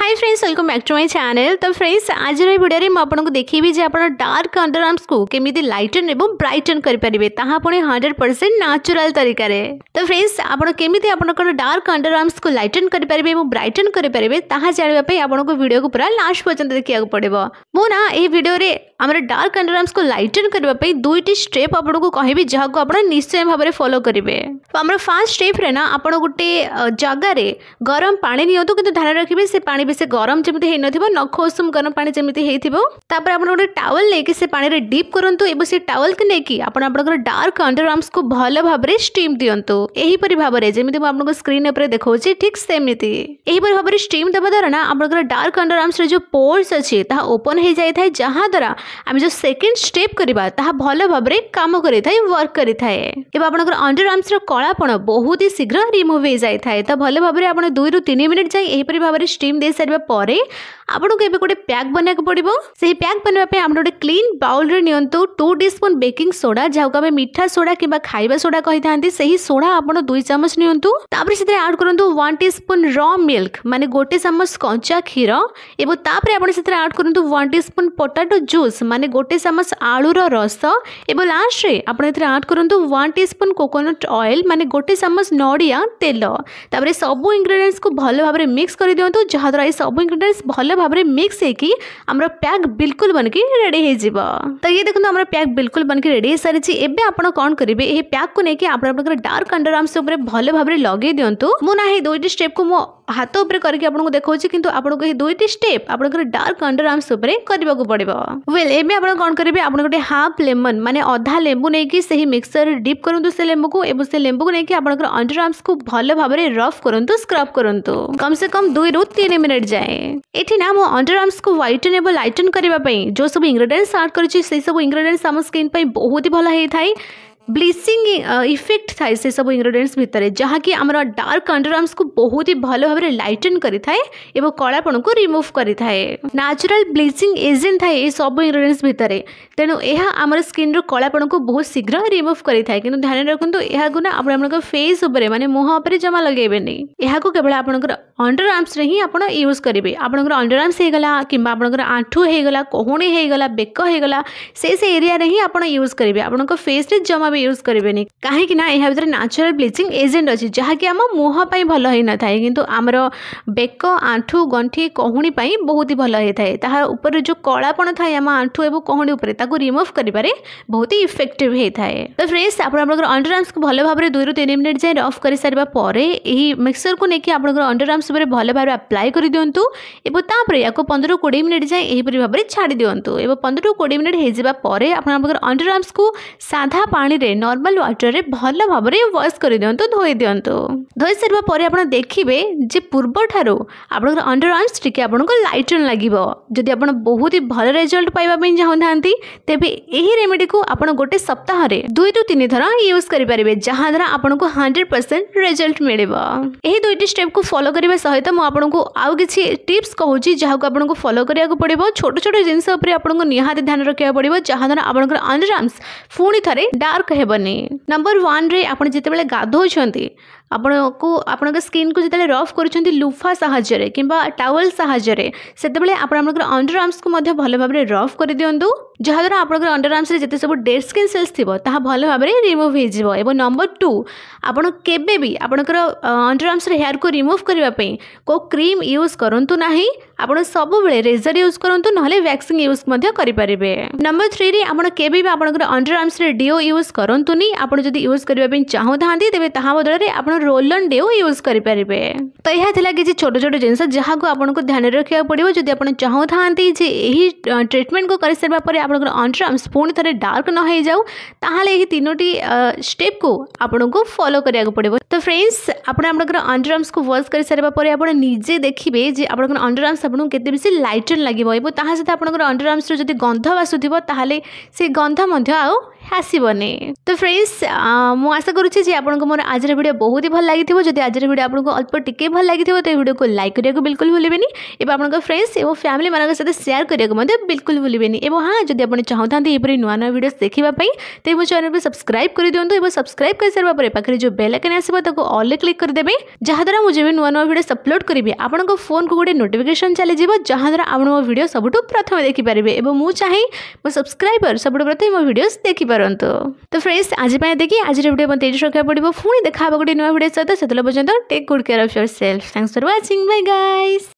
hi friends welcome back to my channel तो friends आज video में आपको देखी जे आप डार्क अंडर आर्मस को कमी लाइटन और ब्राइटन करेंगे पुणी हंड्रेड परसेंट न्याचुराल तरीका तो फ्रेंड्स आपमी आपर डार्क अंडर आर्मस को लाइटन करेंगे और ब्राइटन करेंगे जानापी आपको भिडियो को पूरा लास्ट पर्यटन देखा पड़ो मो ना ये भिडियो आम डार्क अंडर आर्मस को लाइटन करने दुईट स्टेप आपको कह जहाँ को आप निश्चय भाव में फलो करेंगे तो आम फास्ट स्टेप्रे ना आप गोटे जगार गरम पा नि ध्यान रखिए से पा বেশি গরম যেমি হয়ে নখ উଷুম গরম পা যেমি হয়ে তাপরে আপনার গোটে টাওয়েল নিয়ে সে পাঁচ ডিপ করতু এবং সেই টাওয়েল কি নিয়ে আপনার আপনার ডার্ক অন্ডর আর্মস কু ভালো ভাবে স্টিম দিও এইপরি ভাবে যেমি আপনার স্ক্রিন উপরে দেখছি ঠিক সেমিতি এইপরি ভাবে স্টিম দেওয়া দ্বারা না আপনার ডার্ক অন্ডর আর্মস যে পোর্স অছে তাহা ওপন হয়ে যাই থাকে যাহাদ্বারা আমি যে সেকেন্ড স্টেপ করা তাহা ভালো ভাবে কাম করে থাকে ওয়ার্ক করে থাকে এবং আপনার অন্ডর আর্মস কলাপণ বহুত হি শীঘ্র রিমুভ হয়ে যাই থাকে তা ভালো ভাবে আপনার দুই রু তিন মিনিট যাই এইপরি ভাবে স্টিম দিয়ে ସାରିବା ପରେ ଆପଣଙ୍କୁ ଏବେ ଗୋଟେ ପ୍ୟାକ୍ ବନେଇବାକୁ ପଡ଼ିବ ସେହି ପ୍ୟାକ୍ ବନେଇବା ପାଇଁ ଆପଣ ଗୋଟେ କ୍ଲିନ୍ ବାଉଲ୍ରେ ନିଅନ୍ତୁ ଟୁ ଟିସ୍ପୁନ୍ ବେକିଂ ସୋଡ଼ା ଯାହାକୁ ଆମେ ମିଠା ସୋଡ଼ା କିମ୍ବା ଖାଇବା ସୋଡ଼ା କହିଥାନ୍ତି ସେହି ସୋଡ଼ା ଆପଣ ଦୁଇ ଚାମଚ ନିଅନ୍ତୁ ତାପରେ ସେଥିରେ ଆଡ୍ କରନ୍ତୁ ୱାନ୍ ଟିସ୍ପୁନ୍ ର ମିଲ୍କ ମାନେ ଗୋଟେ ଚାମଚ କଞ୍ଚା କ୍ଷୀର ଏବଂ ତାପରେ ଆପଣ ସେଥିରେ ଆଡ୍ କରନ୍ତୁ ୱାନ୍ ଟିସ୍ପୁନ୍ ପଟାଟୋ ଜୁସ୍ ମାନେ ଗୋଟେ ଚାମଚ ଆଳୁର ରସ ଏବଂ ଲାଷ୍ଟରେ ଆପଣ ଏଥିରେ ଆଡ୍ କରନ୍ତୁ ୱାନ୍ ଟିସ୍ପୁନ୍ କୋକୋନଟ୍ ଅଏଲ୍ ମାନେ ଗୋଟେ ଚାମଚ ନଡ଼ିଆ ତେଲ ତାପରେ ସବୁ ଇନଗ୍ରେଡିଏଣ୍ଟସକୁ ଭଲ ଭାବରେ ମିକ୍ସ କରିଦିଅନ୍ତୁ ଯାହାଦ୍ୱାରା ଏ ସବୁ ଇନଗ୍ରିଡ଼ିଏଣ୍ଟସ୍ ଭଲ ଭାବରେ ମିକ୍ସ ହେଇକି ଆମର ପ୍ୟାକ୍ ବିଲକୁଲ ବନିକି ରେଡ଼ି ହେଇଯିବ ତ ଇଏ ଦେଖନ୍ତୁ ଆମର ପ୍ୟାକ୍ ବିଲକୁଲ ବନିକି ରେଡ଼ି ହେଇସାରିଛି ଏବେ ଆପଣ କ'ଣ କରିବେ ଏହି ପ୍ୟାକ୍କୁ ନେଇକି ଆପଣ ଆପଣଙ୍କର ଡାର୍କ ଅଣ୍ଡର ଆର୍ମସ୍ ଉପରେ ଭଲ ଭାବରେ ଲଗେଇ ଦିଅନ୍ତୁ ମୁଁ ନା ଏହି ଦୁଇଟି ଷ୍ଟେପ୍କୁ ମୁଁ ହାତ ଉପରେ କରିକି ଆପଣଙ୍କୁ ଦେଖାଉଛି କିନ୍ତୁ ଆପଣଙ୍କୁ ଏହି ଦୁଇଟି ଷ୍ଟେପ୍ ଆପଣଙ୍କର ଡାର୍କ ଅଣ୍ଡର ଆର୍ମସ୍ ଉପରେ କରିବାକୁ ପଡ଼ିବ ୱେଲ୍ ଏବେ ଆପଣ କ'ଣ କରିବେ ଆପଣ ଗୋଟେ ହାଫ୍ ଲେମନ୍ ମାନେ ଅଧା ଲେମ୍ବୁ ନେଇକି ସେହି ମିକ୍ସରରେ ଡିପ୍ କରନ୍ତୁ ସେ ଲେମ୍ବୁକୁ ଏବଂ ସେ ଲେମ୍ବୁକୁ ନେଇକି ଆପଣଙ୍କର ଅଣ୍ଡର ଆର୍ମସ୍କୁ ଭଲ ଭାବରେ ରଫ୍ କରନ୍ତୁ ସ୍କ୍ରବ୍ କରନ୍ତୁ କମ୍ ସେ କମ୍ ଦୁଇରୁ ତିନି ମିନିଟ୍ ଯାଏ ଏଠି ନା ଆମ ଅଣ୍ଡର ଆର୍ମସକୁ ହ୍ୱାଇଟେନ୍ ଏବଂ ଲାଇଟେନ୍ କରିବା ପାଇଁ ଯେଉଁ ସବୁ ଇନଗ୍ରେଡିଏଣ୍ଟସ୍ ଆଡ୍ କରିଛି ସେଇ ସବୁ ଇନଗ୍ରେଡିଏଣ୍ଟସ୍ ଆମ ସ୍କିନ୍ ପାଇଁ ବହୁତ ହି ଭଲ ହେଇଥାଏ ब्लीचिंग इफेक्ट था से सब इनग्रेडिएंट्स भितर जहाँकि आम डार्क अंडरआर्म्स को बहुत ही भल भाव लाइटन कर कलापण को रिमुव करेंगे न्याचराल ब्लीचिंग एजेंट था सब इनग्रेडिएंट्स भितर तेणु यह आम स्किन कलापण को बहुत शीघ्र रिमुव करेंगे कि ध्यान रखु यहाँ आप फेस मानते मुह जमा लगे यहाँ केवल आप अंडरआर्म्स हिं यूज करेंगे आपंकर अंडरआर्म्स होगा कि आंठू होगा कहुणी होगा बेक होगा से एरिया हिं आप यूज करेंगे आप फेस जमा भी यूज करें कहीं न्याचुराल ब्लीचिंग एजेंट अच्छी जहाँकिम मुहपी भल हो न था कि आमर बेक आंठू गंठी कहूनी बहुत ही भल होता है तापर जो कलापण था आम आंठू और कहूनी रिमुव करें बहुत ही इफेक्टिव होता है तो फ्रेस आपर अंडरआर्मस को भल भाव में दुई रू तीन मिनिट जाए रफ कर सारे मिक्सर को लेकिन आप अंडरआर्मस भल भाव अप्लाय कर दिंतु और या पंद्रह कोड़े मिनिट जाए यहपरी भाव छाड़ दिंतु और पंद्रह कोड़े मिनिट हो अंडरआर्मस को साधा पाने नर्माल व्टर में भल भाव वाश कर दिंतु धोई दिंतु धोई सारे आप देखिए जो पूर्व ठार् अंडर आर्मस टी आपको लाइटन लगे जदि आप बहुत ही भल रेजल्ट चाहू था तेज यही रेमेडी को आप गोटे सप्ताह दुई रू तीन थर यूज करेंगे जहाँ द्वारा आपको हंड्रेड परसेंट रेजल्ट मिले दुईट स्टेप को फलो करने सहित मुझक आउ किसी टीप्स कहूँ जहाँ को आपको फलो कराक पड़ो छोट छोट जिन निहां रखा पड़ा जहाँद्वारा आपर आर्मस पुणी थे डार्क ହେବନି ନମ୍ବର ୱାନ୍ରେ ଆପଣ ଯେତେବେଳେ ଗାଧଉଛନ୍ତି ଆପଣଙ୍କୁ ଆପଣଙ୍କ ସ୍କିନ୍କୁ ଯେତେବେଳେ ରଫ୍ କରୁଛନ୍ତି ଲୁଫା ସାହାଯ୍ୟରେ କିମ୍ବା ଟାୱେଲ୍ ସାହାଯ୍ୟରେ ସେତେବେଳେ ଆପଣ ଆପଣଙ୍କର ଅଣ୍ଡର ଆର୍ମସକୁ ମଧ୍ୟ ଭଲ ଭାବରେ ରଫ୍ କରିଦିଅନ୍ତୁ ଯାହାଦ୍ୱାରା ଆପଣଙ୍କର ଅଣ୍ଡର ଆର୍ମସରେ ଯେତେ ସବୁ ଡେଡ୍ ସ୍କିନ୍ ସେଲ୍ସ ଥିବ ତାହା ଭଲ ଭାବରେ ରିମୁଭ୍ ହୋଇଯିବ ଏବଂ ନମ୍ବର ଟୁ ଆପଣ କେବେ ବି ଆପଣଙ୍କର ଅଣ୍ଡର ଆର୍ମସରେ ହେୟାର୍କୁ ରିମୁଭ୍ କରିବା ପାଇଁ କେଉଁ କ୍ରିମ୍ ୟୁଜ୍ କରନ୍ତୁ ନାହିଁ ଆପଣ ସବୁବେଳେ ରେଜର୍ ୟୁଜ୍ କରନ୍ତୁ ନହେଲେ ଭ୍ୟାକ୍ସିନ୍ ୟୁଜ୍ ମଧ୍ୟ କରିପାରିବେ ନମ୍ବର ଥ୍ରୀରେ ଆପଣ କେବେ ବି ଆପଣଙ୍କର ଅଣ୍ଡର ଆର୍ମସରେ ଡିଓ ୟୁଜ୍ କରନ୍ତୁନି ଆପଣ ଯଦି ୟୁଜ୍ କରିବା ପାଇଁ ଚାହୁଁଥାନ୍ତି ତେବେ ତାହା ବଦଳରେ ଆପଣ रोलन डेउ यूज करें तो यह कि छोट छोट जिन जहाँ को ध्यान रखा पड़ो जदि आप चाहू था ट्रिटमेंट को कर सारे आपंडर आर्म्स पुणी थे डार्क न हो जाऊे तीनो स्टेप को आपको फलो कराया पड़ो तो फ्रेंड्स आपंकर अंडर आर्म्स को वॉश कर सारे आप निजे देखिए आपंकर अंडर आर्म्स लाइटन लगे और सहित आपंकर अंडर आर्म्स जो गंध आसूब से गंध ଆସିବନି ତ ଫ୍ରେଣ୍ଡସ୍ ମୁଁ ଆଶା କରୁଛି ଯେ ଆପଣଙ୍କୁ ମୋର ଆଜିର ଭିଡ଼ିଓ ବହୁତ ହି ଭଲ ଲାଗିଥିବ ଯଦି ଆଜିର ଭିଡ଼ିଓ ଆପଣଙ୍କୁ ଅଳ୍ପ ଟିକେ ଭଲ ଲାଗିଥିବ ତ ଏ ଭିଡ଼ିଓକୁ ଲାଇକ୍ କରିବାକୁ ବିଲକୁଲ ଭୁଲିବେନି ଏବଂ ଆପଣଙ୍କ ଫ୍ରେଣ୍ଡସ୍ ଏବଂ ଫ୍ୟାମିଲିମାନଙ୍କ ସହିତ ସେୟାର କରିବାକୁ ମଧ୍ୟ ବିଲକୁଲ ଭୁଲିବେନି ଏବଂ ହଁ ଯଦି ଆପଣ ଚାହୁଁଥାନ୍ତି ଏହିପରି ନୂଆ ନୂଆ ଭିଡ଼ିଓ ଦେଖିବା ପାଇଁ ତେବେ ମୋ ଚ୍ୟାନେଲକୁ ସବସ୍କ୍ରାଇବ୍ କରିଦିଅନ୍ତୁ ଏବଂ ସବସ୍କ୍ରାଇବ୍ କରିସାରିବା ପରେ ପାଖରେ ଯେଉଁ ବେଲ୍ ଆଇକନ୍ ଆସିବ ତାକୁ ଅଲ୍ରେ କ୍ଲିକ୍ କରିଦେବେ ଯାହାଦ୍ୱାରା ମୁଁ ଯେବେ ନୂଆ ନୂଆ ଭିଡ଼ିଓସ୍ ଅପଲୋଡ଼ କରିବି ଆପଣଙ୍କ ଫୋନ୍କୁ ଗୋଟେ ନୋଟିଫିକେସନ୍ ଚାଲିଯିବ ଯାହାଦ୍ୱାରା ଆପଣ ମୋ ଭିଡ଼ିଓ ସବୁଠୁ ପ୍ରଥମେ ଦେଖିପାରିବେ ଏବଂ ମୁଁ ଚାହେଁ ମୋ ସବସ୍କ୍ରାଇବର୍ ସବୁଠୁ ପ୍ରଥମେ ମୋ ଭିଡ଼ିଓସ୍ ଦେଖିପାରିବେ କରନ୍ତୁ ତ ଫ୍ରେଣ୍ଡସ୍ ଆଜି ପାଇଁ ଦେଖି ଆଜିର ଭିଡ଼ିଓ ମୋତେ ଏଇଠି ରଖିବାକୁ ପଡ଼ିବ ପୁଣି ଦେଖା ହେବ ଗୋଟେ ନୂଆ ଭିଡ଼ିଓ ସହିତ ସେତେବେଳେ ପର୍ଯ୍ୟନ୍ତ take good care of yourself thanks for watching bye guys